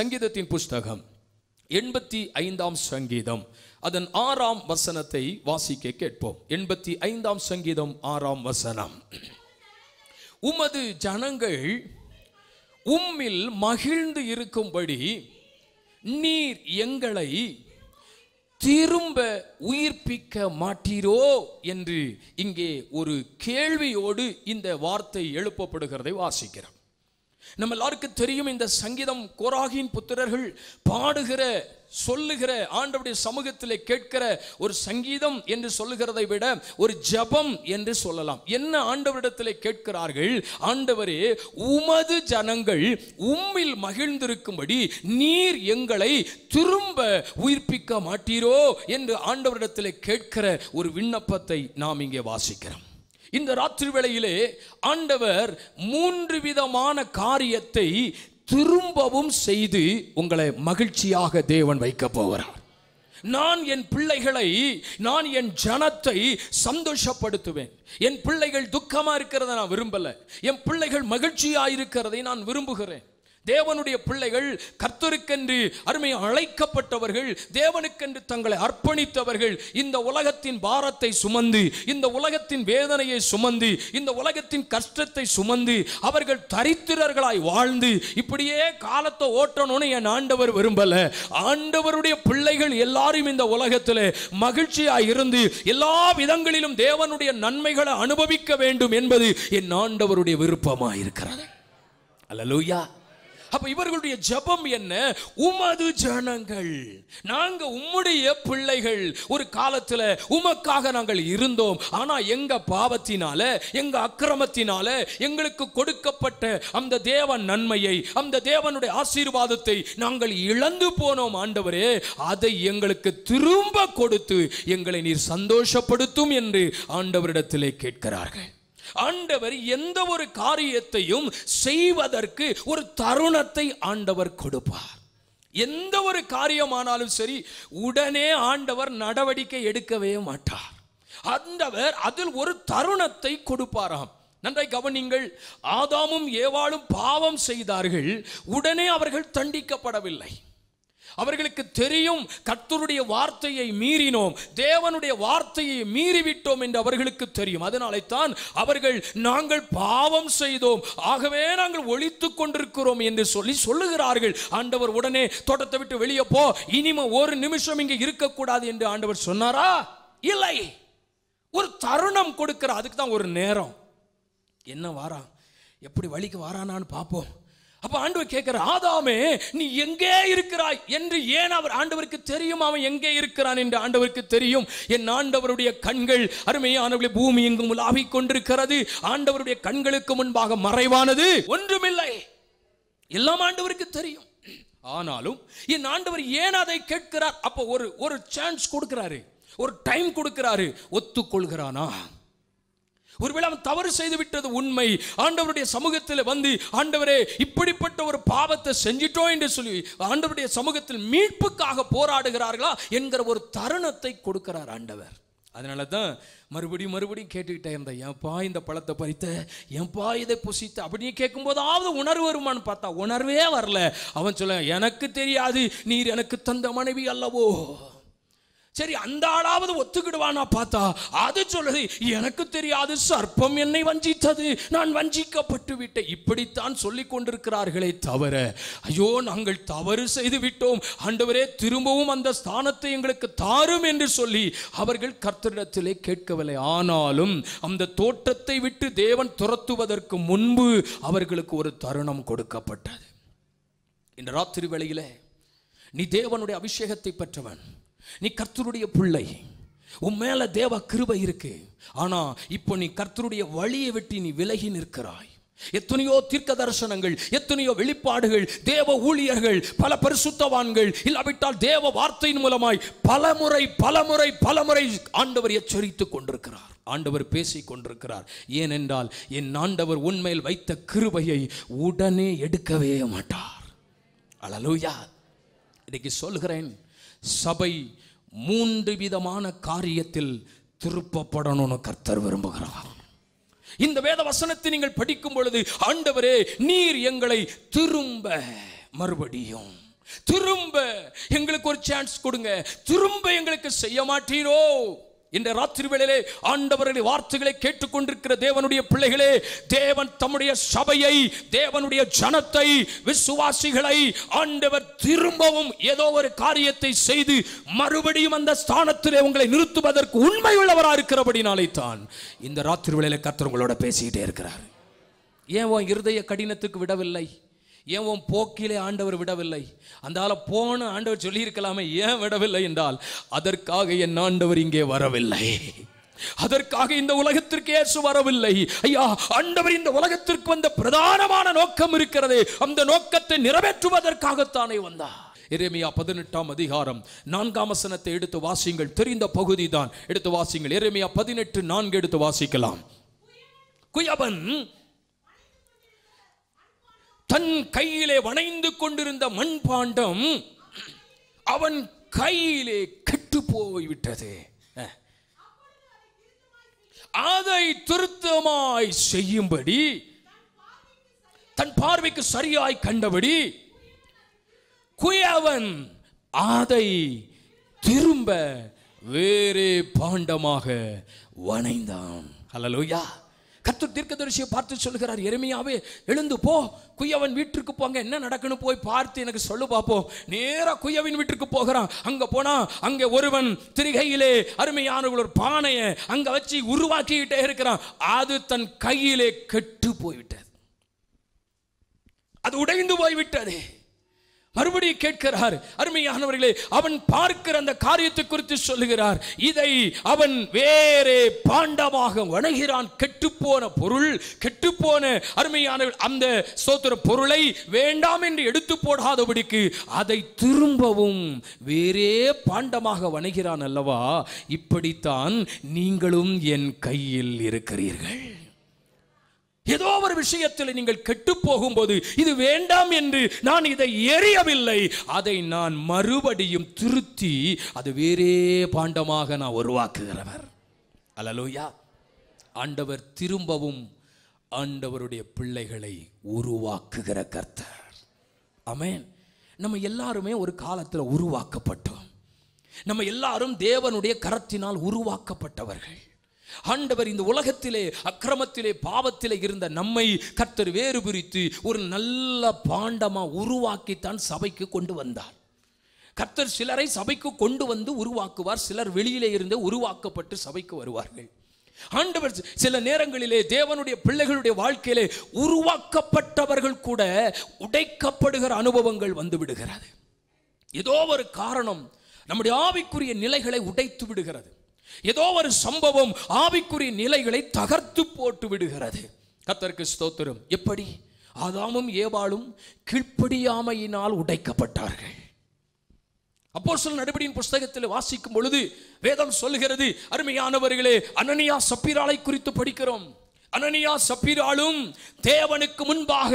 சங்கீதத்தின் புஸ்தகம் எண்பத்தி ஐந்தாம் சங்கீதம் அதன் ஆறாம் வசனத்தை வாசிக்க கேட்போம் எண்பத்தி ஐந்தாம் சங்கீதம் ஆறாம் வசனம் உமது ஜனங்கள் உம்மில் மகிழ்ந்து இருக்கும்படி நீர் எங்களை திரும்ப உயிர்ப்பிக்க மாட்டீரோ என்று இங்கே ஒரு கேள்வியோடு இந்த வார்த்தை எழுப்பப்படுகிறதை வாசிக்கிறோம் நம்ம எல்லாருக்கும் தெரியும் இந்த சங்கீதம் கோராகின் புத்திரர்கள் பாடுகிற சொல்லுகிற ஆண்டவுடைய சமூகத்தில் கேட்கிற ஒரு சங்கீதம் என்று சொல்லுகிறதை விட ஒரு ஜபம் என்று சொல்லலாம் என்ன ஆண்டவரிடத்தில் கேட்கிறார்கள் ஆண்டவரே உமது ஜனங்கள் உம்மில் மகிழ்ந்திருக்கும்படி நீர் எங்களை திரும்ப உயிர்ப்பிக்க மாட்டீரோ என்று ஆண்டவரிடத்தில் கேட்கிற ஒரு விண்ணப்பத்தை நாம் இங்கே வாசிக்கிறோம் இந்த ராத்திரி வேளையிலே ஆண்டவர் மூன்று விதமான காரியத்தை திரும்பவும் செய்து உங்களை மகிழ்ச்சியாக தேவன் வைக்க போகிறார் நான் என் பிள்ளைகளை நான் என் ஜனத்தை சந்தோஷப்படுத்துவேன் என் பிள்ளைகள் துக்கமாக இருக்கிறத நான் விரும்பலை என் பிள்ளைகள் மகிழ்ச்சியாக இருக்கிறதை நான் விரும்புகிறேன் தேவனுடைய பிள்ளைகள் கர்த்தருக்கென்று அருமை அழைக்கப்பட்டவர்கள் தேவனுக்கென்று தங்களை அர்ப்பணித்தவர்கள் இந்த உலகத்தின் பாரத்தை சுமந்து இந்த உலகத்தின் வேதனையை சுமந்து இந்த உலகத்தின் கஷ்டத்தை சுமந்து அவர்கள் தரித்திரர்களாய் வாழ்ந்து இப்படியே காலத்தை ஓட்டணும்னு என் ஆண்டவர் விரும்பல ஆண்டவருடைய பிள்ளைகள் எல்லாரும் இந்த உலகத்தில் மகிழ்ச்சியாய் இருந்து எல்லா விதங்களிலும் தேவனுடைய நன்மைகளை அனுபவிக்க வேண்டும் என்பது என் ஆண்டவருடைய விருப்பமாக இருக்கிறது லூயா அப்போ இவர்களுடைய ஜபம் என்ன உமது ஜனங்கள் நாங்க உம்முடைய பிள்ளைகள் ஒரு காலத்துல உமக்காக நாங்கள் இருந்தோம் ஆனா எங்க பாவத்தினால எங்க அக்கிரமத்தினால எங்களுக்கு கொடுக்கப்பட்ட அந்த தேவ நன்மையை அந்த தேவனுடைய ஆசீர்வாதத்தை நாங்கள் இழந்து போனோம் ஆண்டவரே அதை எங்களுக்கு திரும்ப கொடுத்து எங்களை நீர் சந்தோஷப்படுத்தும் என்று ஆண்டவரிடத்திலே கேட்கிறார்கள் ஆண்டவர் எந்த ஒரு காரியத்தையும் செய்வதற்கு ஒரு தருணத்தை ஆண்டவர் கொடுப்பார் எந்த ஒரு காரியமானாலும் சரி உடனே ஆண்டவர் நடவடிக்கை எடுக்கவே மாட்டார் ஆண்டவர் அதில் ஒரு தருணத்தை கொடுப்பாராம் நன்றை கவனிங்கள் ஆதாமும் ஏவாளும் பாவம் செய்தார்கள் உடனே அவர்கள் தண்டிக்கப்படவில்லை அவர்களுக்கு தெரியும் கர்த்தருடைய வார்த்தையை மீறினோம் தேவனுடைய வார்த்தையை மீறிவிட்டோம் என்று அவர்களுக்கு தெரியும் அதனாலே தான் அவர்கள் நாங்கள் பாவம் செய்தோம் ஆகவே நாங்கள் ஒழித்து கொண்டிருக்கிறோம் என்று சொல்லி சொல்லுகிறார்கள் ஆண்டவர் உடனே தோட்டத்தை விட்டு வெளியே போ இனிமே ஒரு நிமிஷம் இங்கே இருக்கக்கூடாது என்று ஆண்டவர் சொன்னாரா இல்லை ஒரு தருணம் கொடுக்கிற அதுக்கு தான் ஒரு நேரம் என்ன வாரா எப்படி வழிக்கு வாரானான்னு பார்ப்போம் அப்ப ஆண்டவர் கேட்கிற ஆதாமே நீ எங்கே இருக்கிறாய் என்று ஏன் அவர் ஆண்டவருக்கு தெரியும் அவன் எங்கே இருக்கிறான் என்று ஆண்டவருக்கு தெரியும் என் ஆண்டவருடைய கண்கள் அருமையானவர்களை பூமி எங்கும் உலாவிக் கொண்டிருக்கிறது ஆண்டவருடைய கண்களுக்கு முன்பாக மறைவானது ஒன்றுமில்லை எல்லாம் ஆண்டவருக்கு தெரியும் ஆனாலும் என் ஆண்டவர் ஏன் அதை கேட்கிறார் அப்போ ஒரு ஒரு சான்ஸ் கொடுக்கிறாரு ஒரு டைம் கொடுக்கிறாரு ஒத்துக்கொள்கிறானா ஒருவேளை அவன் தவறு செய்து விட்டது உண்மை ஆண்டவருடைய சமூகத்தில் வந்து ஆண்டவரே இப்படிப்பட்ட ஒரு பாவத்தை செஞ்சிட்டோம் என்று சொல்லி ஆண்டவருடைய சமூகத்தில் மீட்புக்காக போராடுகிறார்களா என்கிற ஒரு தருணத்தை கொடுக்கிறார் ஆண்டவர் அதனால தான் மறுபடியும் மறுபடியும் கேட்டுக்கிட்டே இருந்தேன் ஏன்பா இந்த பழத்தை பறித்த ஏன்பா இதை புசித்த அப்படின்னு கேட்கும்போதாவது உணர்வு வருமானு பார்த்தா உணர்வே வரல அவன் சொல்ல எனக்கு தெரியாது நீர் எனக்கு தந்த மனைவி அல்லவோ சரி அந்த ஆளாவது ஒத்துக்கிடுவானா பார்த்தா அது சொல்லுது எனக்கு தெரியாது சர்ப்பம் என்னை வஞ்சித்தது நான் வஞ்சிக்கப்பட்டு விட்டேன் இப்படித்தான் சொல்லி கொண்டிருக்கிறார்களே தவிர ஐயோ நாங்கள் தவறு செய்து விட்டோம் ஆண்டவரே திரும்பவும் அந்த ஸ்தானத்தை எங்களுக்கு தாரும் என்று சொல்லி அவர்கள் கர்த்தரிடத்திலே கேட்கவில்லை ஆனாலும் அந்த தோட்டத்தை விட்டு தேவன் துரத்துவதற்கு முன்பு அவர்களுக்கு ஒரு தருணம் கொடுக்கப்பட்டது இந்த ராத்திரி வேளையிலே நீ தேவனுடைய அபிஷேகத்தை பெற்றவன் நீ கர்த்தருடைய பிள்ளை உன் மேல தேவ கிருபை இருக்கு ஆனா இப்போ நீ கர்த்தருடைய வழியை வெட்டி நீ விலகி நிற்கிறாய் எத்தனையோ தீர்க்க தரிசனங்கள் எத்தனையோ வெளிப்பாடுகள் தேவ ஊழியர்கள் பல பரிசுத்தவான்கள் இல்லாவிட்டால் தேவ வார்த்தையின் மூலமாய் பலமுறை பலமுறை பலமுறை ஆண்டவர் எச்சரித்துக் கொண்டிருக்கிறார் ஆண்டவர் பேசிக் கொண்டிருக்கிறார் ஏனென்றால் என் ஆண்டவர் உண்மையில் வைத்த கிருபையை உடனே எடுக்கவே மாட்டார் அழலூயா இன்னைக்கு சொல்கிறேன் சபை மூன்று விதமான காரியத்தில் திருப்பப்படணும்னு கர்த்தர் விரும்புகிறார் இந்த வேத வசனத்தை நீங்கள் படிக்கும் பொழுது ஆண்டவரே நீர் எங்களை திரும்ப மறுபடியும் திரும்ப எங்களுக்கு ஒரு சான்ஸ் கொடுங்க திரும்ப எங்களுக்கு செய்ய மாட்டீரோ இந்த ராத்திரி வேளையிலே ஆண்டவருடைய வார்த்தைகளை கேட்டுக்கொண்டிருக்கிற தேவனுடைய பிள்ளைகளே தேவன் தம்முடைய சபையை தேவனுடைய ஜனத்தை விசுவாசிகளை ஆண்டவர் திரும்பவும் ஏதோ ஒரு காரியத்தை செய்து மறுபடியும் அந்த ஸ்தானத்திலே உங்களை நிறுத்துவதற்கு உண்மை உள்ளவராக இருக்கிறபடினாலே தான் இந்த ராத்திரி வேளையில கத்தர் உங்களோட பேசிக்கிட்டே இருக்கிறார் ஏன் உன் இருதய கடினத்துக்கு விடவில்லை ஏன் உன் போக்கிலே ஆண்டவர் விடவில்லை அந்தால போன ஆண்டவர் சொல்லியிருக்கலாமே ஏன் விடவில்லை என்றால் அதற்காக என் ஆண்டவர் இங்கே வரவில்லை அதற்காக இந்த உலகத்திற்கு ஏசு வரவில்லை ஐயா ஆண்டவர் இந்த உலகத்திற்கு வந்த பிரதானமான நோக்கம் இருக்கிறது அந்த நோக்கத்தை நிறைவேற்றுவதற்காகத்தானே வந்தார் எரேமியா பதினெட்டாம் அதிகாரம் நான்காம் சனத்தை எடுத்து வாசியுங்கள் தெரிந்த பகுதி தான் எடுத்து வாசியுங்கள் எரேமியா பதினெட்டு நான்கு எடுத்து வாசிக்கலாம் குயவன் தன் கையிலே வணைந்து கொண்டிருந்த மண்பாண்டம் அவன் கையிலே கெட்டு போய்விட்டது அதை திருத்தமாய் செய்யும்படி தன் பார்வைக்கு சரியாய் கண்டபடி குயவன் அதை திரும்ப வேறே பாண்டமாக வணைந்தான் ஹலலோயா கத்து தீர்க்கதரிசியை பார்த்து சொல்கிறார் எருமையாவே எழுந்து போ குயவன் வீட்டிற்கு போங்க என்ன நடக்குன்னு போய் பார்த்து எனக்கு சொல்லு பார்ப்போம் நேராக குயவின் வீட்டிற்கு போகிறான் அங்கே போனால் அங்கே ஒருவன் திரிகையிலே அருமையானவர்கள் ஒரு பானையை அங்கே வச்சு உருவாக்கிக்கிட்டே இருக்கிறான் அது தன் கையிலே கெட்டு போய்விட்டது அது உடைந்து போய்விட்டதே மறுபடியும் கேட்கிறார் அருமையானவர்களே அவன் பார்க்கிற அந்த காரியத்தை குறித்து சொல்லுகிறார் இதை அவன் வேறே பாண்டமாக வணகிறான் கெட்டுப்போன பொருள் கெட்டுப்போன அருமையான அந்த சோத்திர பொருளை வேண்டாம் என்று எடுத்து போடாதபடிக்கு அதை திரும்பவும் வேறே பாண்டமாக வணகிறான் அல்லவா இப்படித்தான் நீங்களும் என் கையில் இருக்கிறீர்கள் ஏதோ ஒரு விஷயத்தில் நீங்கள் கெட்டு போகும்போது இது வேண்டாம் என்று நான் இதை எரியவில்லை அதை நான் மறுபடியும் திருத்தி அது வேறே பாண்டமாக நான் உருவாக்குகிறவர் அலலோயா ஆண்டவர் திரும்பவும் ஆண்டவருடைய பிள்ளைகளை உருவாக்குகிற கர்த்தர் அமேன் நம்ம எல்லாருமே ஒரு காலத்தில் உருவாக்கப்பட்டோம் நம்ம எல்லாரும் தேவனுடைய கரத்தினால் உருவாக்கப்பட்டவர்கள் ஆண்டவர் இந்த உலகத்திலே அக்கிரமத்திலே பாவத்திலே இருந்த நம்மை கர்த்தர் வேறு பிரித்து ஒரு நல்ல பாண்டமாக உருவாக்கித்தான் சபைக்கு கொண்டு வந்தார் கர்த்தர் சிலரை சபைக்கு கொண்டு வந்து உருவாக்குவார் சிலர் வெளியிலே இருந்தே உருவாக்கப்பட்டு சபைக்கு வருவார்கள் ஆண்டவர் சில நேரங்களிலே தேவனுடைய பிள்ளைகளுடைய வாழ்க்கையிலே உருவாக்கப்பட்டவர்கள் கூட உடைக்கப்படுகிற அனுபவங்கள் வந்து விடுகிறது ஏதோ ஒரு காரணம் நம்முடைய ஆவிக்குரிய நிலைகளை உடைத்து விடுகிறது ஏதோ ஒரு சம்பவம் ஆவிக்குரிய நிலைகளை தகர்த்து போட்டு விடுகிறது கத்தருக்கு ஸ்தோத்திரம் எப்படி ஆதாமும் ஏவாளும் கீழ்ப்படியாமையினால் உடைக்கப்பட்டார்கள் அப்போ சொல் நடுபடியின் புஸ்தகத்தில் வாசிக்கும் பொழுது வேதம் சொல்லுகிறது அருமையானவர்களே அனனியா சப்பிராலை குறித்து படிக்கிறோம் அனனியா சப்பிராலும் தேவனுக்கு முன்பாக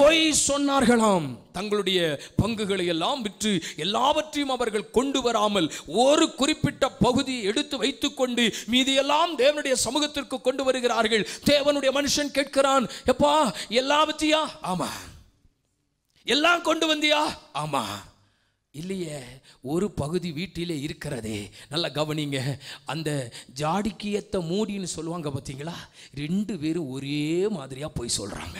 பொய் சொன்னார்களாம் தங்களுடைய பங்குகளை எல்லாம் விற்று எல்லாவற்றையும் அவர்கள் கொண்டு வராமல் ஒரு குறிப்பிட்ட பகுதியை எடுத்து வைத்துக்கொண்டு மீதியெல்லாம் தேவனுடைய சமூகத்திற்கு கொண்டு வருகிறார்கள் தேவனுடைய மனுஷன் கேட்கிறான் எப்பா எல்லாவற்றையா ஆமா எல்லாம் கொண்டு வந்தியா ஆமா இல்லையே ஒரு பகுதி வீட்டிலே இருக்கிறதே நல்லா கவனிங்க அந்த ஜாடிக்கு ஏற்ற மூடின்னு சொல்லுவாங்க பார்த்தீங்களா ரெண்டு பேரும் ஒரே மாதிரியாக போய் சொல்கிறாங்க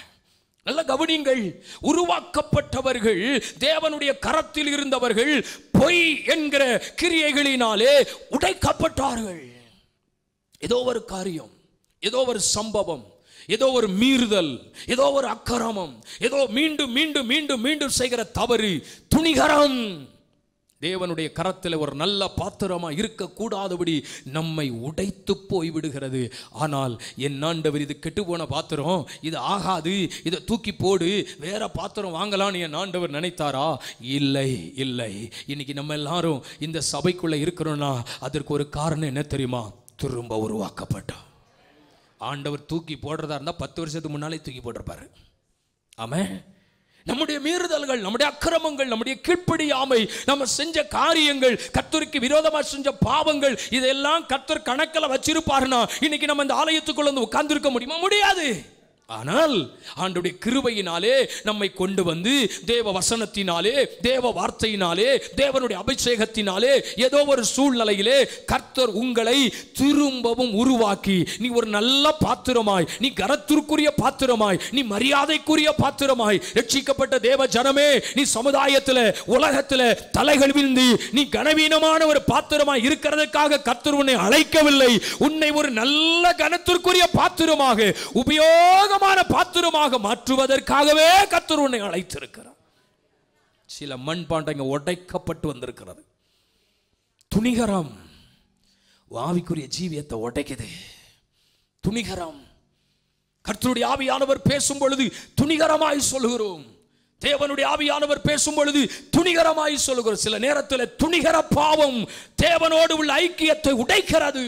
நல்ல கவனிங்கள் உருவாக்கப்பட்டவர்கள் தேவனுடைய கரத்தில் இருந்தவர்கள் பொய் என்கிற கிரியைகளினாலே உடைக்கப்பட்டார்கள் ஏதோ ஒரு காரியம் ஏதோ ஒரு சம்பவம் ஏதோ ஒரு மீறுதல் ஏதோ ஒரு அக்கிரமம் ஏதோ மீண்டும் மீண்டும் மீண்டும் மீண்டும் செய்கிற தவறு துணிகரம் தேவனுடைய கரத்தில் ஒரு நல்ல பாத்திரமாக இருக்கக்கூடாதபடி நம்மை உடைத்து போய் விடுகிறது ஆனால் என் ஆண்டவர் இது கெட்டுப்போன பாத்திரம் இது ஆகாது இதை தூக்கி போடு வேற பாத்திரம் வாங்கலான்னு என் ஆண்டவர் நினைத்தாரா இல்லை இல்லை இன்னைக்கு நம்ம எல்லாரும் இந்த சபைக்குள்ளே இருக்கிறோம்னா அதற்கு ஒரு காரணம் என்ன தெரியுமா திரும்ப உருவாக்கப்பட்டோம் ஆண்டவர் தூக்கி போடுறதா இருந்தால் பத்து வருஷத்துக்கு முன்னாலே தூக்கி போட்டிருப்பாரு ஆமாம் நம்முடைய மீறுதல்கள் நம்முடைய அக்கிரமங்கள் நம்முடைய கீழ்ப்படியாமை நம்ம செஞ்ச காரியங்கள் கத்தருக்கு விரோதமாக செஞ்ச பாவங்கள் இதெல்லாம் கத்தர் கணக்கில் வச்சிருப்பாருன்னா இன்னைக்கு நம்ம இந்த ஆலயத்துக்குள்ள வந்து உட்கார்ந்துருக்க முடியுமா முடியாது ஆனால் ஆண்டுடைய கிருபையினாலே நம்மை கொண்டு வந்து தேவ வசனத்தினாலே தேவ வார்த்தையினாலே தேவனுடைய அபிஷேகத்தினாலே ஏதோ ஒரு சூழ்நிலையிலே கர்த்தர் உங்களை திரும்பவும் உருவாக்கி நீ ஒரு நல்ல பாத்திரமாய் நீ கனத்திற்குரிய பாத்திரமாய் நீ மரியாதைக்குரிய பாத்திரமாய் ரட்சிக்கப்பட்ட தேவ ஜனமே நீ சமுதாயத்தில் உலகத்தில் தலைகள் விழுந்து நீ கனவீனமான ஒரு பாத்திரமாய் இருக்கிறதுக்காக கர்த்தர் உன்னை அழைக்கவில்லை உன்னை ஒரு நல்ல கனத்திற்குரிய பாத்திரமாக உபயோகம் பிரகாசமான பாத்திரமாக மாற்றுவதற்காகவே கத்தர் உன்னை அழைத்திருக்கிறார் சில மண்பாண்டங்க உடைக்கப்பட்டு வந்திருக்கிறது துணிகரம் ஆவிக்குரிய ஜீவியத்தை உடைக்குது துணிகரம் கர்த்தருடைய ஆவியானவர் பேசும் பொழுது துணிகரமாய் சொல்கிறோம் தேவனுடைய ஆவியானவர் பேசும் பொழுது துணிகரமாய் சொல்கிறோம் சில நேரத்தில் துணிகர பாவம் தேவனோடு உள்ள ஐக்கியத்தை உடைக்கிறது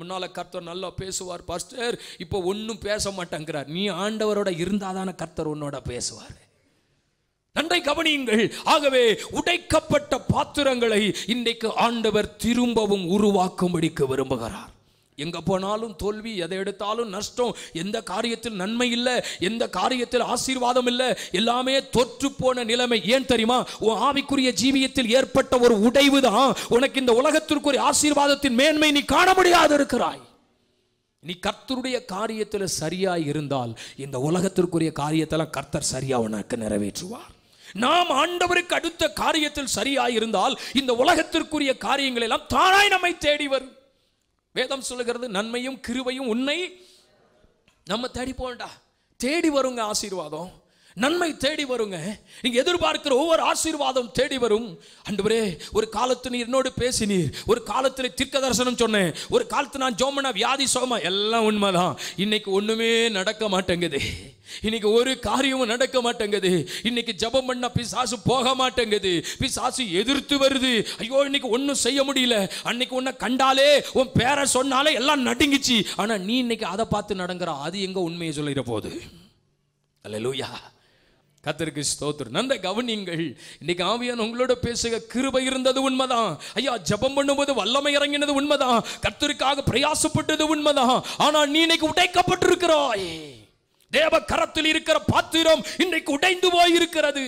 முன்னால் கர்த்தர் நல்லா பேசுவார் பாஸ்டர் இப்போ ஒன்றும் பேச மாட்டேங்கிறார் நீ ஆண்டவரோட இருந்தாதான கர்த்தர் உன்னோட பேசுவார் நன்றை கவனியுங்கள் ஆகவே உடைக்கப்பட்ட பாத்திரங்களை இன்றைக்கு ஆண்டவர் திரும்பவும் உருவாக்கும்படிக்கு விரும்புகிறார் எங்கே போனாலும் தோல்வி எதை எடுத்தாலும் நஷ்டம் எந்த காரியத்தில் நன்மை இல்லை எந்த காரியத்தில் ஆசீர்வாதம் இல்லை எல்லாமே தொற்று போன நிலைமை ஏன் தெரியுமா உன் ஆவிக்குரிய ஜீவியத்தில் ஏற்பட்ட ஒரு உடைவு தான் உனக்கு இந்த உலகத்திற்கு ஒரு ஆசீர்வாதத்தின் மேன்மை நீ காண முடியாது இருக்கிறாய் நீ கர்த்தருடைய காரியத்தில் சரியாய் இருந்தால் இந்த உலகத்திற்குரிய காரியத்தெல்லாம் கர்த்தர் சரியாக உனக்கு நிறைவேற்றுவார் நாம் ஆண்டவருக்கு அடுத்த காரியத்தில் சரியாய் இருந்தால் இந்த உலகத்திற்குரிய காரியங்கள் எல்லாம் தானாய் நம்மை தேடி வரும் வேதம் சொல்லுகிறது நன்மையும் கிருவையும் உன்னை நம்ம தேடி போகண்டா தேடி வருங்க ஆசீர்வாதம் நன்மை தேடி வருங்க நீங்க எதிர்பார்க்கிற ஒவ்வொரு ஆசீர்வாதம் தேடி வரும் அன்றுவரே ஒரு காலத்து நீ என்னோடு பேசினீர் ஒரு காலத்தில் தீர்க்க தரிசனம் சொன்னேன் ஒரு காலத்து நான் ஜோமனா வியாதி சோமா எல்லாம் உண்மைதான் இன்னைக்கு ஒண்ணுமே நடக்க மாட்டேங்குது இன்னைக்கு ஒரு காரியமும் நடக்க மாட்டேங்குது இன்னைக்கு ஜபம் பண்ண பிசாசு போக மாட்டேங்குது பிசாசு எதிர்த்து வருது ஐயோ இன்னைக்கு ஒன்றும் செய்ய முடியல அன்னைக்கு ஒன்றை கண்டாலே உன் பேரை சொன்னாலே எல்லாம் நடுங்கிச்சு ஆனால் நீ இன்னைக்கு அதை பார்த்து நடங்குற அது எங்கே உண்மையை சொல்லிட போகுது அல்ல லூயா கத்திற்கு ஸ்தோத்திரம் நந்த கவனிங்கள் இன்னைக்கு ஆவியான் உங்களோட பேசுக கிருபை இருந்தது உண்மைதான் ஐயா ஜபம் பண்ணும்போது வல்லமை இறங்கினது உண்மைதான் கத்திற்காக பிரயாசப்பட்டது உண்மைதான் ஆனால் நீ இன்னைக்கு உடைக்கப்பட்டிருக்கிறாயே தேவ கரத்தில் இருக்கிற பாத்திரம் இன்றைக்கு உடைந்து இருக்கிறது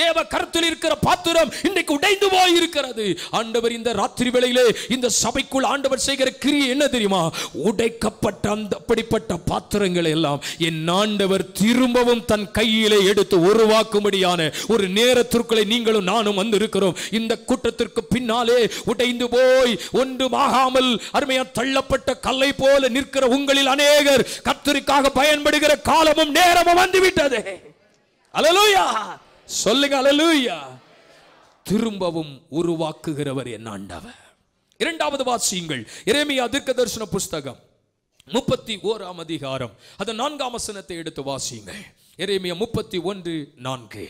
தேவ கரத்தில் இருக்கிற பாத்திரம் இன்றைக்கு உடைந்து இருக்கிறது ஆண்டவர் இந்த ராத்திரி வேளையிலே இந்த சபைக்குள் ஆண்டவர் செய்கிற கிரியை என்ன தெரியுமா உடைக்கப்பட்ட அந்த அப்படிப்பட்ட பாத்திரங்களை எல்லாம் என் ஆண்டவர் திரும்பவும் தன் கையிலே எடுத்து உருவாக்கும்படியான ஒரு நேரத்திற்குள்ளே நீங்களும் நானும் வந்து இருக்கிறோம் இந்த கூட்டத்திற்கு பின்னாலே உடைந்து போய் ஒன்று ஆகாமல் அருமையா தள்ளப்பட்ட கல்லை போல நிற்கிற உங்களில் அநேகர் கத்திற்காக பயன்படுகிற காலமும் நேரமும் வந்துவிட்டது அலலூயா சொல்லுங்க அலலூயா திரும்பவும் உருவாக்குகிறவர் என் ஆண்டவர் இரண்டாவது வாசியுங்கள் இறைமையா தீர்க்க தரிசன புஸ்தகம் முப்பத்தி ஓராம் அதிகாரம் அதன் நான்காம் வசனத்தை எடுத்து வாசியுங்கள் இறைமையா முப்பத்தி ஒன்று நான்கு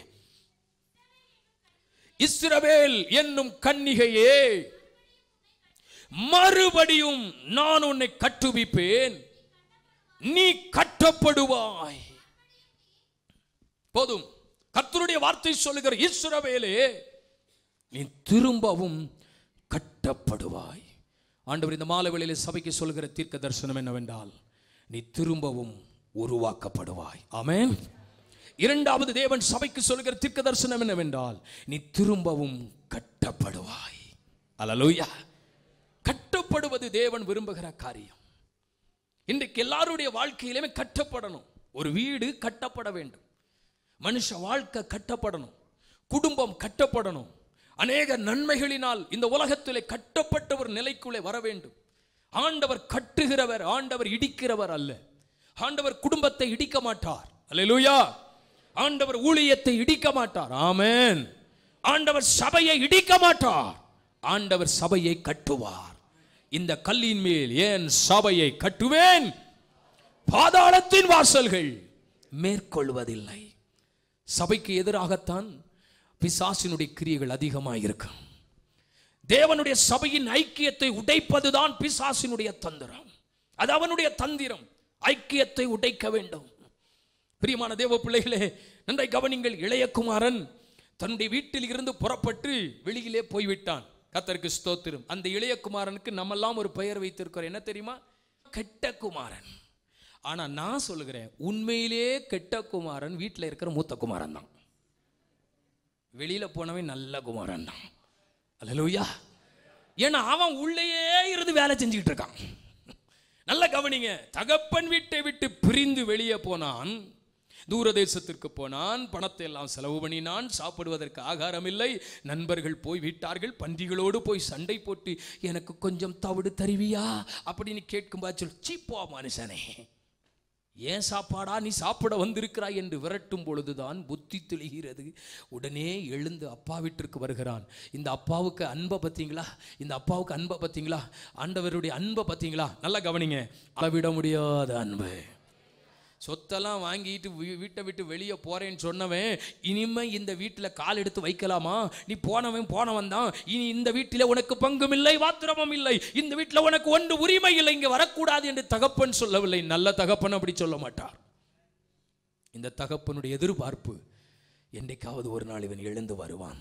இஸ்ரவேல் என்னும் கன்னிகையே மறுபடியும் நான் உன்னை கட்டுவிப்பேன் நீ கட்டப்படுவாய் போதும் கர்த்தருடைய வார்த்தை சொல்லுகிற ஈஸ்வரவேலே நீ திரும்பவும் கட்டப்படுவாய் ஆண்டவர் இந்த மாலை வேளையில் சபைக்கு சொல்கிற தீர்க்க தரிசனம் என்னவென்றால் நீ திரும்பவும் உருவாக்கப்படுவாய் ஆமேன் இரண்டாவது தேவன் சபைக்கு சொல்கிற தீர்க்க தரிசனம் என்னவென்றால் நீ திரும்பவும் கட்டப்படுவாய் அலலூயா கட்டப்படுவது தேவன் விரும்புகிற காரியம் இன்றைக்கு எல்லாருடைய வாழ்க்கையிலுமே கட்டப்படணும் ஒரு வீடு கட்டப்பட வேண்டும் மனுஷ வாழ்க்கை கட்டப்படணும் குடும்பம் கட்டப்படணும் அநேக நன்மைகளினால் இந்த உலகத்திலே கட்டப்பட்ட ஒரு நிலைக்குள்ளே வர வேண்டும் ஆண்டவர் கட்டுகிறவர் ஆண்டவர் இடிக்கிறவர் அல்ல ஆண்டவர் குடும்பத்தை இடிக்க மாட்டார் அல்லா ஆண்டவர் ஊழியத்தை இடிக்க மாட்டார் ஆமேன் ஆண்டவர் சபையை இடிக்க மாட்டார் ஆண்டவர் சபையை கட்டுவார் இந்த கல்லின் மேல் ஏன் சபையை கட்டுவேன் பாதாளத்தின் வாசல்கள் மேற்கொள்வதில்லை சபைக்கு எதிராகத்தான் பிசாசினுடைய கிரியைகள் அதிகமாக இருக்கும் தேவனுடைய சபையின் ஐக்கியத்தை உடைப்பதுதான் பிசாசினுடைய தந்திரம் அது அவனுடைய தந்திரம் ஐக்கியத்தை உடைக்க வேண்டும் பிரியமான தேவ பிள்ளைகளே நன்றை கவனிங்கள் இளையகுமாரன் தன்னுடைய வீட்டில் இருந்து புறப்பட்டு வெளியிலே போய்விட்டான் கத்தருக்கு ஸ்தோத்திரம் அந்த இளைய குமாரனுக்கு நம்மெல்லாம் ஒரு பெயர் வைத்திருக்கிறோம் என்ன தெரியுமா கெட்ட குமாரன் ஆனால் நான் சொல்லுகிறேன் உண்மையிலே கெட்ட குமாரன் வீட்டில் இருக்கிற மூத்த குமாரன் தான் வெளியில் போனவன் நல்ல குமாரன் தான் அல்லலூயா ஏன்னா அவன் உள்ளேயே இருந்து வேலை செஞ்சுக்கிட்டு இருக்கான் நல்ல கவனிங்க தகப்பன் வீட்டை விட்டு பிரிந்து வெளியே போனான் தூரதேசத்திற்கு போனான் பணத்தை எல்லாம் செலவு பண்ணினான் சாப்பிடுவதற்கு ஆகாரம் இல்லை நண்பர்கள் போய் விட்டார்கள் பன்றிகளோடு போய் சண்டை போட்டு எனக்கு கொஞ்சம் தவிடு தருவியா அப்படின்னு கேட்கும் பாச்சல் சீப்பா மனுஷனே ஏன் சாப்பாடா நீ சாப்பிட வந்திருக்கிறாய் என்று விரட்டும் பொழுதுதான் புத்தி தெளிகிறது உடனே எழுந்து அப்பா வீட்டிற்கு வருகிறான் இந்த அப்பாவுக்கு அன்பை பார்த்தீங்களா இந்த அப்பாவுக்கு அன்பை பார்த்தீங்களா ஆண்டவருடைய அன்பை பார்த்தீங்களா நல்லா கவனிங்க அளவிட முடியாத அன்பு சொத்தெல்லாம் வாங்கிட்டு வீட்டை விட்டு வெளியே போகிறேன்னு சொன்னவன் இனிமே இந்த வீட்டில் கால் எடுத்து வைக்கலாமா நீ போனவன் போனவன் தான் இனி இந்த வீட்டில் உனக்கு பங்கும் இல்லை வாத்திரமும் இல்லை இந்த வீட்டில் உனக்கு ஒன்று உரிமை இல்லை இங்கே வரக்கூடாது என்று தகப்பன் சொல்லவில்லை நல்ல தகப்பன் அப்படி சொல்ல மாட்டார் இந்த தகப்பனுடைய எதிர்பார்ப்பு என்றைக்காவது ஒரு நாள் இவன் எழுந்து வருவான்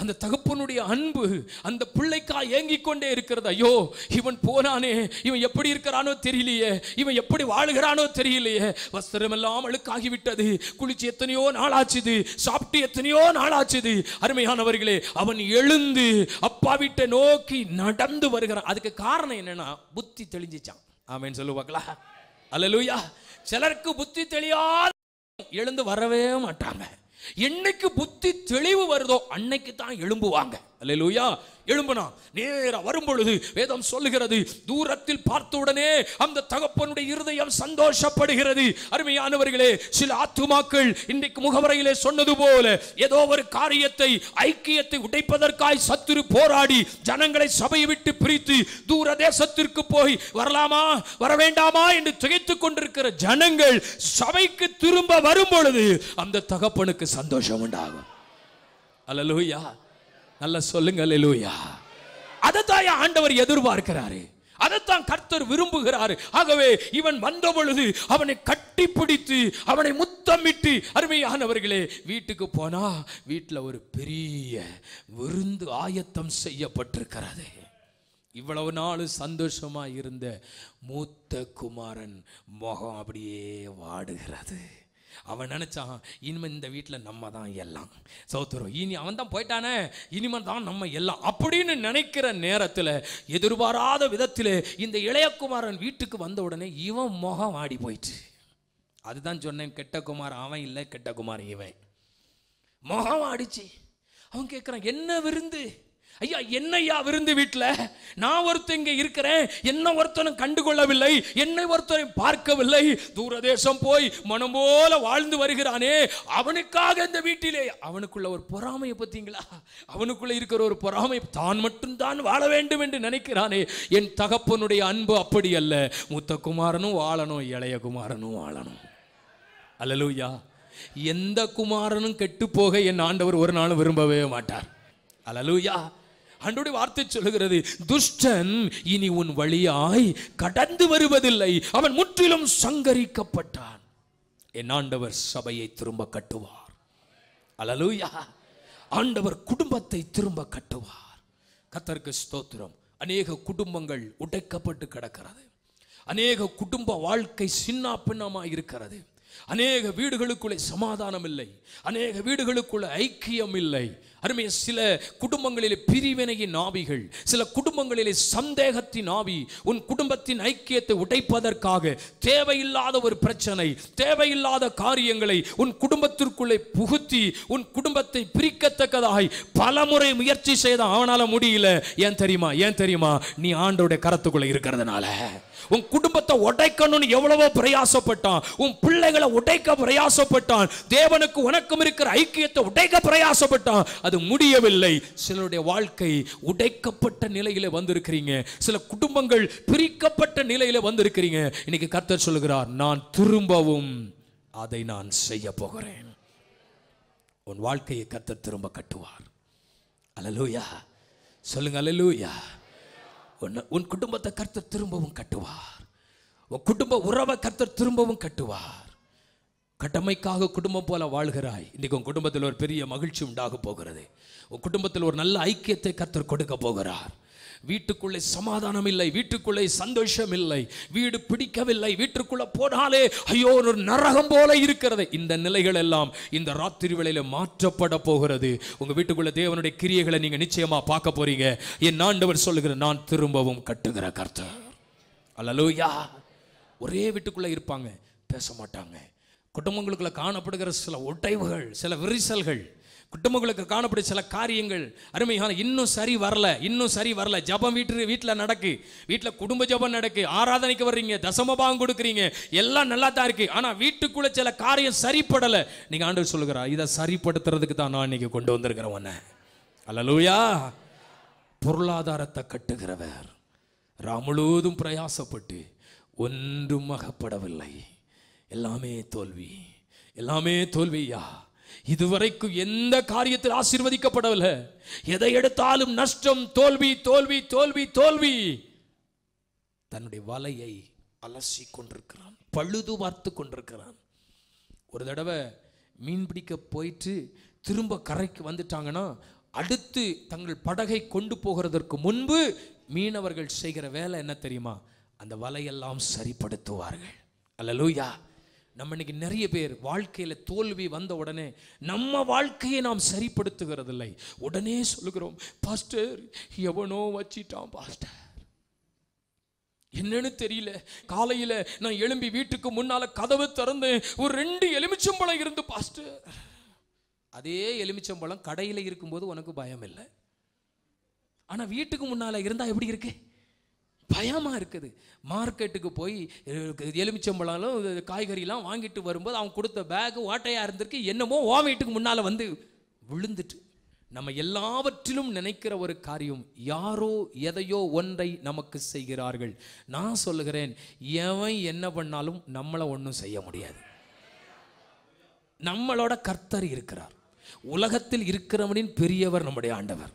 அந்த தகப்பனுடைய அன்பு அந்த பிள்ளைக்கா ஏங்கிக் கொண்டே இருக்கிறது ஐயோ இவன் போனானே இவன் எப்படி இருக்கிறானோ தெரியலையே இவன் எப்படி வாழுகிறானோ தெரியலையே வஸ்திரமெல்லாம் அழுக்காகிவிட்டது குளிச்சு எத்தனையோ நாள் ஆச்சுது சாப்பிட்டு எத்தனையோ நாள் ஆச்சுது அருமையானவர்களே அவன் எழுந்து அப்பா வீட்டை நோக்கி நடந்து வருகிறான் அதுக்கு காரணம் என்னன்னா புத்தி தெளிஞ்சிச்சான் ஆமேன்னு சொல்லுவாங்களா அல்லலூயா சிலருக்கு புத்தி தெளியாத எழுந்து வரவே மாட்டாங்க என்னைக்கு புத்தி தெளிவு வருதோ அன்னைக்கு தான் எழும்புவாங்க அல்லேலூயா எழும்புனா நேரா வரும்பொழுது வேதம் சொல்லுகிறது தூரத்தில் பார்த்தவுடனே அந்த தகப்பனுடைய இருதயம் சந்தோஷப்படுகிறது அருமையானவர்களே சில ஆத்துமாக்கள் இன்றைக்கு முகவரையிலே சொன்னது போல ஏதோ ஒரு காரியத்தை ஐக்கியத்தை உடைப்பதற்காய் சத்துரு போராடி ஜனங்களை சபையை விட்டு பிரித்து தூர தேசத்திற்கு போய் வரலாமா வர வேண்டாமா என்று திகைத்து கொண்டிருக்கிற ஜனங்கள் சபைக்கு திரும்ப வரும் பொழுது அந்த தகப்பனுக்கு சந்தோஷம் உண்டாகும் அல்லலூயா நல்லா சொல்லுங்க லெலூயா அதைத்தான் ஆண்டவர் எதிர்பார்க்கிறாரு அதைத்தான் கர்த்தர் விரும்புகிறார் ஆகவே இவன் வந்த பொழுது அவனை கட்டி பிடித்து அவனை முத்தமிட்டு அருமையானவர்களே வீட்டுக்கு போனா வீட்டில் ஒரு பெரிய விருந்து ஆயத்தம் செய்யப்பட்டிருக்கிறது இவ்வளவு நாள் சந்தோஷமாக இருந்த மூத்த குமாரன் முகம் அப்படியே வாடுகிறது அவன் நினச்சான் இனிமேல் இந்த வீட்டில் நம்ம தான் எல்லாம் சௌத்தரும் இனி அவன் தான் போயிட்டானே இனிமேல் தான் நம்ம எல்லாம் அப்படின்னு நினைக்கிற நேரத்தில் எதிர்பாராத விதத்தில் இந்த இளையகுமாரன் வீட்டுக்கு வந்த உடனே இவன் முகம் ஆடி போயிட்டு அதுதான் சொன்னேன் கெட்ட குமார் அவன் இல்லை கெட்ட குமார் இவன் முகம் ஆடிச்சு அவன் கேட்குறான் என்ன விருந்து ஐயா என்னையா விருந்து வீட்டில் நான் ஒருத்தன் இங்கே இருக்கிறேன் என்ன ஒருத்தனும் கண்டுகொள்ளவில்லை என்னை ஒருத்தரை பார்க்கவில்லை தூரதேசம் போய் மனம் போல வாழ்ந்து வருகிறானே அவனுக்காக இந்த வீட்டிலே அவனுக்குள்ள ஒரு பொறாமையை பார்த்தீங்களா அவனுக்குள்ள இருக்கிற ஒரு பொறாமை தான் மட்டும்தான் வாழ வேண்டும் என்று நினைக்கிறானே என் தகப்பனுடைய அன்பு அப்படி அல்ல மூத்த குமாரனும் வாழணும் இளைய குமாரனும் வாழணும் அல்லலூயா எந்த குமாரனும் கெட்டு போக என் ஆண்டவர் ஒரு நாளும் விரும்பவே மாட்டார் அலலூயா அன்றோடைய வார்த்தை சொல்லுகிறது துஷ்டன் இனி உன் வழியாய் கடந்து வருவதில்லை அவன் முற்றிலும் சங்கரிக்கப்பட்டான் என் ஆண்டவர் சபையை திரும்ப கட்டுவார் அலலூயா ஆண்டவர் குடும்பத்தை திரும்ப கட்டுவார் கத்தருக்கு ஸ்தோத்திரம் அநேக குடும்பங்கள் உடைக்கப்பட்டு கிடக்கிறது அநேக குடும்ப வாழ்க்கை சின்னா பின்னமாக இருக்கிறது அநேக வீடுகளுக்குள்ளே சமாதானம் இல்லை அநேக வீடுகளுக்குள்ள ஐக்கியம் இல்லை அருமைய சில குடும்பங்களிலே பிரிவினையின் ஆவிகள் சில குடும்பங்களிலே சந்தேகத்தின் ஆவி உன் குடும்பத்தின் ஐக்கியத்தை உடைப்பதற்காக தேவையில்லாத ஒரு பிரச்சனை தேவையில்லாத காரியங்களை உன் குடும்பத்திற்குள்ளே புகுத்தி உன் குடும்பத்தை பிரிக்கத்தக்கதாய் பலமுறை முயற்சி செய்த ஆனால முடியல ஏன் தெரியுமா ஏன் தெரியுமா நீ ஆண்டோடைய கரத்துக்குள்ளே இருக்கிறதுனால உன் குடும்பத்தை உடைக்கணும்னு எவ்வளவோ பிரயாசப்பட்டான் உன் பிள்ளைகளை உடைக்க பிரயாசப்பட்டான் தேவனுக்கு உனக்கும் இருக்கிற ஐக்கியத்தை உடைக்க பிரயாசப்பட்டான் அது முடியவில்லை சிலருடைய வாழ்க்கை உடைக்கப்பட்ட நிலையில வந்திருக்கிறீங்க சில குடும்பங்கள் பிரிக்கப்பட்ட நிலையில வந்திருக்கிறீங்க இன்னைக்கு கர்த்தர் சொல்லுகிறார் நான் திரும்பவும் அதை நான் செய்ய போகிறேன் உன் வாழ்க்கையை கர்த்தர் திரும்ப கட்டுவார் அலலூயா சொல்லுங்க அலலூயா உன் குடும்பத்தை கருத்து திரும்பவும் கட்டுவார் உன் குடும்ப உறவை கருத்து திரும்பவும் கட்டுவார் கடமைக்காக குடும்பம் போல வாழ்கிறாய் இன்னைக்கு உன் குடும்பத்தில் ஒரு பெரிய மகிழ்ச்சி உண்டாக போகிறது உன் குடும்பத்தில் ஒரு நல்ல ஐக்கியத்தை கத்தர் கொடுக்க போகிறார் வீட்டுக்குள்ளே சமாதானம் இல்லை வீட்டுக்குள்ளே சந்தோஷம் இல்லை வீடு பிடிக்கவில்லை வீட்டுக்குள்ளே போனாலே ஐயோ ஒரு நரகம் போல இருக்கிறது இந்த நிலைகள் எல்லாம் இந்த ராத்திரி வேளையில் மாற்றப்பட போகிறது உங்கள் வீட்டுக்குள்ளே தேவனுடைய கிரியைகளை நீங்கள் நிச்சயமாக பார்க்க போறீங்க என் ஆண்டவர் சொல்லுகிற நான் திரும்பவும் கட்டுகிற கர்த்தர் அல்லலூயா ஒரே வீட்டுக்குள்ளே இருப்பாங்க பேச மாட்டாங்க குடும்பங்களுக்குள்ள காணப்படுகிற சில ஒட்டைவுகள் சில விரிசல்கள் குடும்பங்களுக்கு காணப்படும் சில காரியங்கள் அருமையான இன்னும் சரி வரல இன்னும் சரி வரல ஜபம் வீட்டு வீட்டில் நடக்கு வீட்டில் குடும்ப ஜபம் நடக்கு ஆராதனைக்கு வர்றீங்க தசமபாகம் கொடுக்குறீங்க எல்லாம் நல்லா தான் இருக்குது ஆனால் வீட்டுக்குள்ளே சில காரியம் சரிப்படலை நீங்கள் ஆண்டு சொல்லுகிறா இதை சரிப்படுத்துறதுக்கு தான் நான் இன்னைக்கு கொண்டு வந்திருக்கிறேன் உன்னை அல்லலூயா பொருளாதாரத்தை கட்டுகிறவர் ராமுழுவதும் பிரயாசப்பட்டு ஒன்றும் அகப்படவில்லை எல்லாமே தோல்வி எல்லாமே தோல்வியா இதுவரைக்கும் எந்த காரியத்தில் ஆசீர்வதிக்கப்படவில்லை எதை எடுத்தாலும் நஷ்டம் தோல்வி தோல்வி தோல்வி தோல்வி தன்னுடைய வலையை அலசி கொண்டிருக்கிறான் பழுது பார்த்து கொண்டிருக்கிறான் ஒரு தடவை மீன் பிடிக்க போயிட்டு திரும்ப கரைக்கு வந்துட்டாங்கன்னா அடுத்து தங்கள் படகை கொண்டு போகிறதற்கு முன்பு மீனவர்கள் செய்கிற வேலை என்ன தெரியுமா அந்த வலையெல்லாம் சரிப்படுத்துவார்கள் லூயா நம்ம இன்னைக்கு நிறைய பேர் வாழ்க்கையில் தோல்வி வந்த உடனே நம்ம வாழ்க்கையை நாம் சரிப்படுத்துகிறதில்லை உடனே சொல்லுகிறோம் பாஸ்டர் எவனோ வச்சிட்டான் பாஸ்டர் என்னன்னு தெரியல காலையில் நான் எலும்பி வீட்டுக்கு முன்னால் கதவை திறந்து ஒரு ரெண்டு எலுமிச்சம்பழம் இருந்து பாஸ்டர் அதே எலுமிச்சம்பழம் கடையில் இருக்கும்போது உனக்கு பயம் இல்லை ஆனால் வீட்டுக்கு முன்னால் இருந்தால் எப்படி இருக்குது பயமாக இருக்குது மார்க்கெட்டுக்கு போய் எலுமிச்சம்பழம் காய்கறிலாம் வாங்கிட்டு வரும்போது அவன் கொடுத்த பேகு ஓட்டையாக இருந்திருக்கு என்னமோ ஓ வீட்டுக்கு முன்னால் வந்து விழுந்துட்டு நம்ம எல்லாவற்றிலும் நினைக்கிற ஒரு காரியம் யாரோ எதையோ ஒன்றை நமக்கு செய்கிறார்கள் நான் சொல்லுகிறேன் எவன் என்ன பண்ணாலும் நம்மளை ஒன்றும் செய்ய முடியாது நம்மளோட கர்த்தர் இருக்கிறார் உலகத்தில் இருக்கிறவனின் பெரியவர் நம்முடைய ஆண்டவர்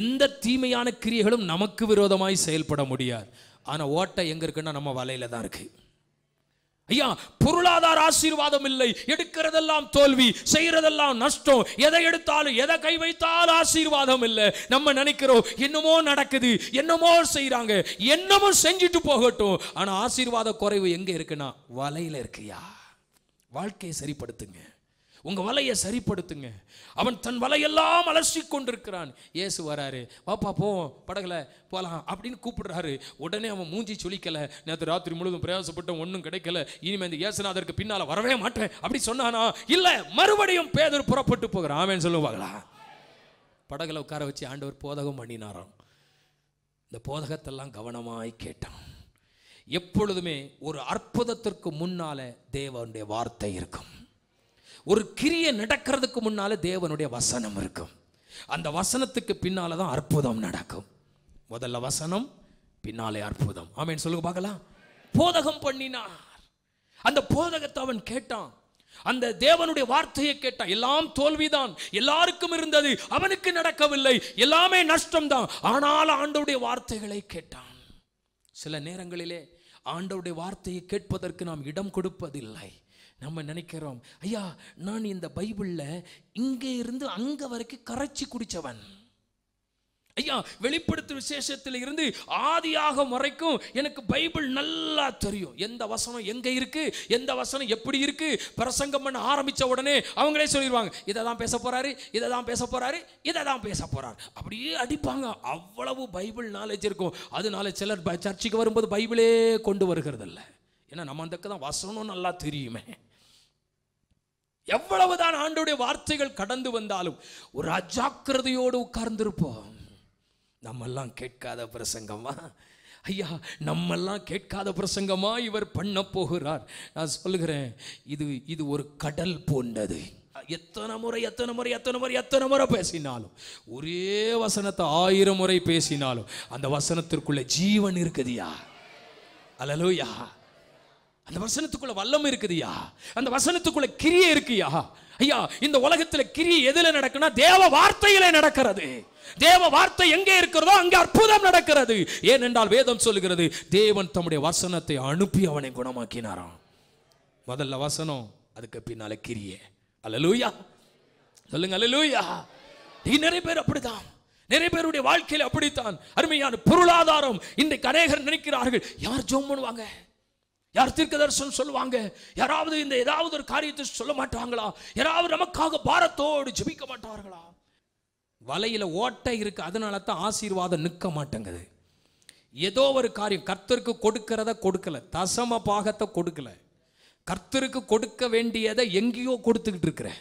எந்த தீமையான கிரியைகளும் நமக்கு விரோதமாய் செயல்பட முடியாது ஆனால் ஓட்டை எங்கே இருக்குன்னா நம்ம வலையில தான் இருக்கு ஐயா பொருளாதார ஆசீர்வாதம் இல்லை எடுக்கிறதெல்லாம் தோல்வி செய்யறதெல்லாம் நஷ்டம் எதை எடுத்தாலும் எதை கை வைத்தாலும் ஆசீர்வாதம் இல்லை நம்ம நினைக்கிறோம் என்னமோ நடக்குது என்னமோ செய்யறாங்க என்னமோ செஞ்சுட்டு போகட்டும் ஆனா ஆசீர்வாத குறைவு எங்க இருக்குன்னா வலையில இருக்குயா வாழ்க்கையை சரிப்படுத்துங்க உங்கள் வலையை சரிப்படுத்துங்க அவன் தன் வலையெல்லாம் அலசி கொண்டிருக்கிறான் ஏசு வராரு வாப்பா போவோம் படகுல போகலாம் அப்படின்னு கூப்பிடுறாரு உடனே அவன் மூஞ்சி சுழிக்கலை நேற்று ராத்திரி முழுவதும் பிரயாசப்பட்ட ஒன்றும் கிடைக்கல இனிமேல் இந்த இயேசுநாதருக்கு பின்னால் வரவே மாட்டேன் அப்படி சொன்னானா இல்லை மறுபடியும் பேதர் புறப்பட்டு போகிறான் ஆமேன்னு சொல்லுவாங்களா படகுல உட்கார வச்சு ஆண்டவர் போதகம் பண்ணினாராம் இந்த போதகத்தெல்லாம் கவனமாய் கேட்டான் எப்பொழுதுமே ஒரு அற்புதத்திற்கு முன்னால தேவனுடைய வார்த்தை இருக்கும் ஒரு கிரியை நடக்கிறதுக்கு முன்னால் தேவனுடைய வசனம் இருக்கும் அந்த வசனத்துக்கு பின்னால் தான் அற்புதம் நடக்கும் முதல்ல வசனம் பின்னாலே அற்புதம் ஆமேன்னு சொல்லுங்க பார்க்கலாம் போதகம் பண்ணினார் அந்த போதகத்தை அவன் கேட்டான் அந்த தேவனுடைய வார்த்தையை கேட்டான் எல்லாம் தோல்விதான் எல்லாருக்கும் இருந்தது அவனுக்கு நடக்கவில்லை எல்லாமே நஷ்டம்தான் ஆனால் ஆண்டவுடைய வார்த்தைகளை கேட்டான் சில நேரங்களிலே ஆண்டவுடைய வார்த்தையை கேட்பதற்கு நாம் இடம் கொடுப்பதில்லை நம்ம நினைக்கிறோம் ஐயா நான் இந்த பைபிளில் இங்கே இருந்து அங்கே வரைக்கும் கரைச்சி குடித்தவன் ஐயா வெளிப்படுத்து விசேஷத்தில் இருந்து ஆதியாக முறைக்கும் எனக்கு பைபிள் நல்லா தெரியும் எந்த வசனம் எங்கே இருக்கு எந்த வசனம் எப்படி இருக்கு பிரசங்கம் பண்ண ஆரம்பித்த உடனே அவங்களே சொல்லிடுவாங்க இதை தான் பேச போறாரு இதை தான் பேச போறாரு இதை தான் பேச போறாரு அப்படியே அடிப்பாங்க அவ்வளவு பைபிள் நாலேஜ் இருக்கும் அதனால சிலர் சர்ச்சுக்கு வரும்போது பைபிளே கொண்டு வருகிறதில்ல ஏன்னா நம்ம அந்தக்கு தான் வசனம் நல்லா தெரியுமே எவ்வளவுதான் ஆண்டுடைய வார்த்தைகள் கடந்து வந்தாலும் ஒரு அஜாக்கிரதையோடு இருப்போம் நம்மெல்லாம் கேட்காத பிரசங்கமா ஐயா நம்மெல்லாம் கேட்காத பிரசங்கமா இவர் பண்ண போகிறார் நான் சொல்லுகிறேன் இது இது ஒரு கடல் போன்றது எத்தனை முறை எத்தனை முறை எத்தனை முறை எத்தனை முறை பேசினாலும் ஒரே வசனத்தை ஆயிரம் முறை பேசினாலும் அந்த வசனத்திற்குள்ள ஜீவன் இருக்குதுயா அலலோயா அந்த வசனத்துக்குள்ள வல்லம் இருக்குதுயா அந்த வசனத்துக்குள்ள கிரியை இருக்குயா ஐயா இந்த உலகத்தில் கிரி எதுல நடக்குன்னா தேவ வார்த்தையில நடக்கிறது தேவ வார்த்தை எங்கே இருக்கிறதோ அங்கே அற்புதம் நடக்கிறது ஏனென்றால் வேதம் சொல்லுகிறது தேவன் தம்முடைய வசனத்தை அனுப்பி அவனை குணமாக்கினாராம் முதல்ல வசனம் அதுக்கு பின்னால கிரியே அலலூயா சொல்லுங்க அலலூயா நிறைய பேர் அப்படிதான் நிறைய பேருடைய வாழ்க்கையில் அப்படித்தான் அருமையான பொருளாதாரம் இன்றைக்கு அநேகர் நினைக்கிறார்கள் யார் ஜோம் பண்ணுவாங்க யார் தீர்க்க தரிசனம் சொல்லுவாங்க யாராவது இந்த ஏதாவது ஒரு காரியத்தை சொல்ல மாட்டாங்களா யாராவது நமக்காக பாரத்தோடு ஜபிக்க மாட்டார்களா வலையில் ஓட்டை இருக்குது அதனால தான் ஆசீர்வாதம் நிற்க மாட்டேங்குது ஏதோ ஒரு காரியம் கர்த்தருக்கு கொடுக்கிறத கொடுக்கல தசம பாகத்தை கொடுக்கல கர்த்தருக்கு கொடுக்க வேண்டியதை எங்கேயோ கொடுத்துக்கிட்டு இருக்கிறேன்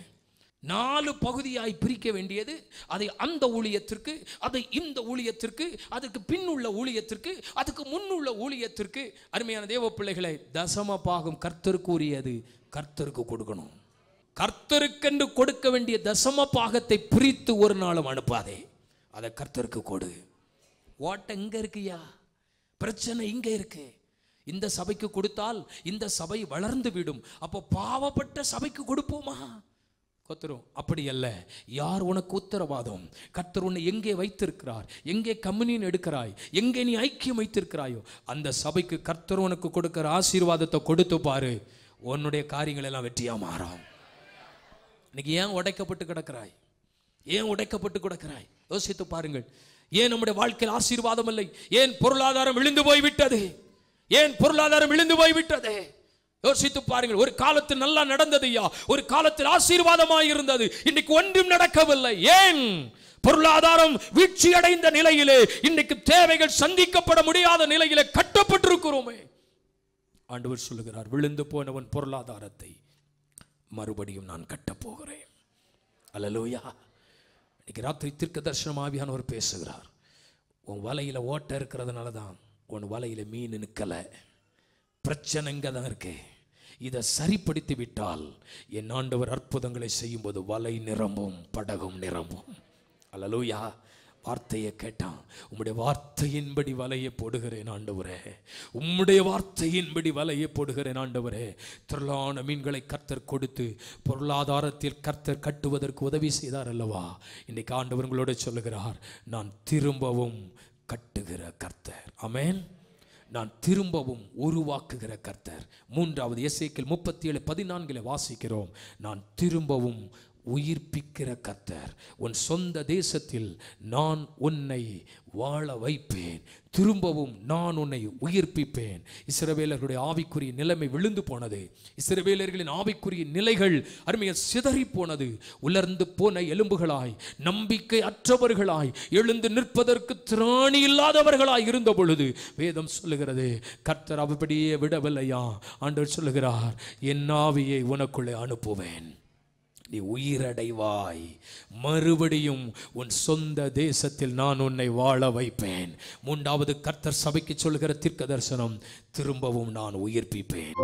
நாலு பகுதியாய் பிரிக்க வேண்டியது அதை அந்த ஊழியத்திற்கு அதை இந்த ஊழியத்திற்கு அதுக்கு பின்னுள்ள ஊழியத்திற்கு அதுக்கு முன்னுள்ள ஊழியத்திற்கு அருமையான தேவ பிள்ளைகளை தசம பாகம் கர்த்தருக்கு கர்த்தருக்கு கொடுக்கணும் கர்த்தருக்கென்று கொடுக்க வேண்டிய தசம பாகத்தை பிரித்து ஒரு நாளும் அனுப்பாதே அதை கர்த்தருக்கு கொடு ஓட்ட இங்க இருக்குயா பிரச்சனை இங்கே இருக்கு இந்த சபைக்கு கொடுத்தால் இந்த சபை வளர்ந்து விடும் அப்போ பாவப்பட்ட சபைக்கு கொடுப்போமா ஸ்தோத்திரம் அப்படி அல்ல யார் உனக்கு உத்தரவாதம் கத்தர் உன்னை எங்கே வைத்திருக்கிறார் எங்கே கம்யூனியன் எடுக்கிறாய் எங்கே நீ ஐக்கியம் வைத்திருக்கிறாயோ அந்த சபைக்கு கர்த்தர் உனக்கு கொடுக்கிற ஆசீர்வாதத்தை கொடுத்து பாரு உன்னுடைய காரியங்கள் எல்லாம் வெற்றியாக மாறும் இன்னைக்கு ஏன் உடைக்கப்பட்டு கிடக்கிறாய் ஏன் உடைக்கப்பட்டு கிடக்கிறாய் யோசித்து பாருங்கள் ஏன் நம்முடைய வாழ்க்கையில் ஆசீர்வாதம் இல்லை ஏன் பொருளாதாரம் விழுந்து போய்விட்டது ஏன் பொருளாதாரம் விழுந்து போய்விட்டது யோசித்து பாருங்கள் ஒரு காலத்தில் நல்லா நடந்தது ஐயா ஒரு காலத்தில் ஆசீர்வாதமாக இருந்தது இன்னைக்கு ஒன்றும் நடக்கவில்லை ஏன் பொருளாதாரம் வீழ்ச்சி அடைந்த நிலையிலே இன்னைக்கு தேவைகள் சந்திக்கப்பட முடியாத நிலையிலே கட்டப்பட்டிருக்கிறோமே ஆண்டவர் சொல்லுகிறார் விழுந்து போனவன் பொருளாதாரத்தை மறுபடியும் நான் கட்டப்போகிறேன் அலலோயா இன்னைக்கு ராத்திரி திருக்க தீர்க்க ஆவியானவர் பேசுகிறார் உன் வலையில் ஓட்டை இருக்கிறதுனால தான் உன் வலையில் மீன் நிற்கலை பிரச்சனைங்க தான் இருக்கு இதை சரிப்படுத்தி விட்டால் என் ஆண்டவர் அற்புதங்களை செய்யும்போது வலை நிரம்பும் படகும் நிரம்பும் அலலூயா வார்த்தையை கேட்டான் உம்முடைய வார்த்தையின்படி வலையை போடுகிறேன் ஆண்டவரே உம்முடைய வார்த்தையின்படி வலையை போடுகிறேன் ஆண்டவரே திரளான மீன்களை கர்த்தர் கொடுத்து பொருளாதாரத்தில் கர்த்தர் கட்டுவதற்கு உதவி செய்தார் அல்லவா இன்னைக்கு ஆண்டவர் உங்களோட சொல்லுகிறார் நான் திரும்பவும் கட்டுகிற கர்த்தர் அமேன் நான் திரும்பவும் உருவாக்குகிற கர்த்தர் மூன்றாவது எஸ்ஐக்கில் முப்பத்தி ஏழு பதினான்கில் வாசிக்கிறோம் நான் திரும்பவும் உயிர்ப்பிக்கிற கத்தர் உன் சொந்த தேசத்தில் நான் உன்னை வாழ வைப்பேன் திரும்பவும் நான் உன்னை உயிர்ப்பிப்பேன் இசிறவேலர்களுடைய ஆவிக்குரிய நிலைமை விழுந்து போனது இசிறவேலர்களின் ஆவிக்குரிய நிலைகள் அருமையை சிதறி போனது உலர்ந்து போன எலும்புகளாய் நம்பிக்கை அற்றவர்களாய் எழுந்து நிற்பதற்கு திராணி இல்லாதவர்களாய் இருந்த பொழுது வேதம் சொல்லுகிறது கர்த்தர் அப்படியே விடவில்லையா ஆண்டவர் சொல்லுகிறார் என் ஆவியை உனக்குள்ளே அனுப்புவேன் நீ உயிரடைவாய் மறுபடியும் உன் சொந்த தேசத்தில் நான் உன்னை வாழ வைப்பேன் மூன்றாவது கர்த்தர் சபைக்கு சொல்கிற தீர்க்க தரிசனம் திரும்பவும் நான் உயிர்ப்பிப்பேன்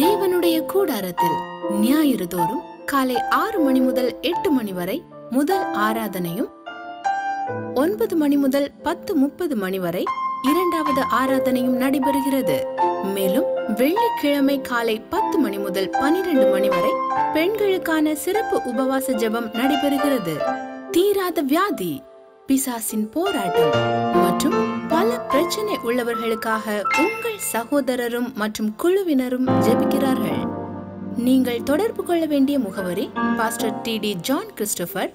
தேவனுடைய கூடாரத்தில் ஞாயிறு தோறும் காலை ஆறு மணி முதல் எட்டு மணி வரை முதல் ஆராதனையும் ஒன்பது மணி முதல் பத்து முப்பது மணி வரை இரண்டாவது ஆராதனையும் நடைபெறுகிறது மேலும் வெள்ளிக்கிழமை காலை பத்து மணி முதல் பனிரெண்டு மணி வரை பெண்களுக்கான சிறப்பு உபவாச ஜெபம் நடைபெறுகிறது தீராத வியாதி பிசாசின் போராட்டம் மற்றும் பல பிரச்சனை உள்ளவர்களுக்காக உங்கள் சகோதரரும் மற்றும் குழுவினரும் ஜெபிக்கிறார்கள் நீங்கள் தொடர்பு கொள்ள வேண்டிய முகவரி pastor D D John Christopher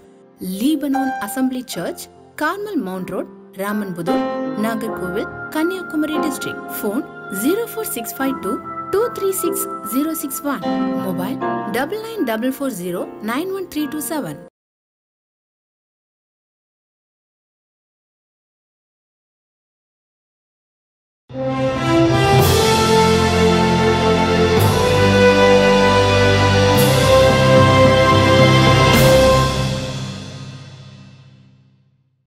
Lebanon assembly church Carmel mount road Ramanputhur Nagercoil Kanyakumari district phone zero four six five two two three six zero six one mobile double nine double four zero nine one three two seven